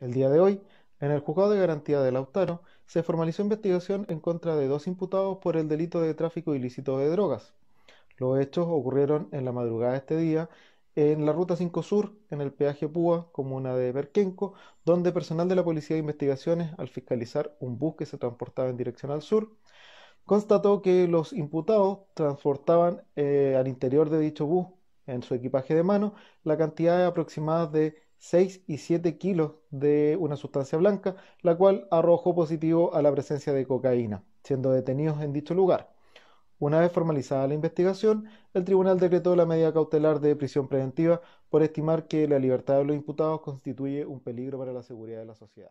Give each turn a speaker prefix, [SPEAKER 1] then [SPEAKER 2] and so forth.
[SPEAKER 1] El día de hoy, en el juzgado de garantía de Lautaro, se formalizó investigación en contra de dos imputados por el delito de tráfico ilícito de drogas. Los hechos ocurrieron en la madrugada de este día en la Ruta 5 Sur, en el peaje Púa, comuna de Berquenco, donde personal de la Policía de Investigaciones, al fiscalizar un bus que se transportaba en dirección al sur, constató que los imputados transportaban eh, al interior de dicho bus, en su equipaje de mano, la cantidad aproximada de Seis y siete kilos de una sustancia blanca, la cual arrojó positivo a la presencia de cocaína, siendo detenidos en dicho lugar. Una vez formalizada la investigación, el tribunal decretó la medida cautelar de prisión preventiva por estimar que la libertad de los imputados constituye un peligro para la seguridad de la sociedad.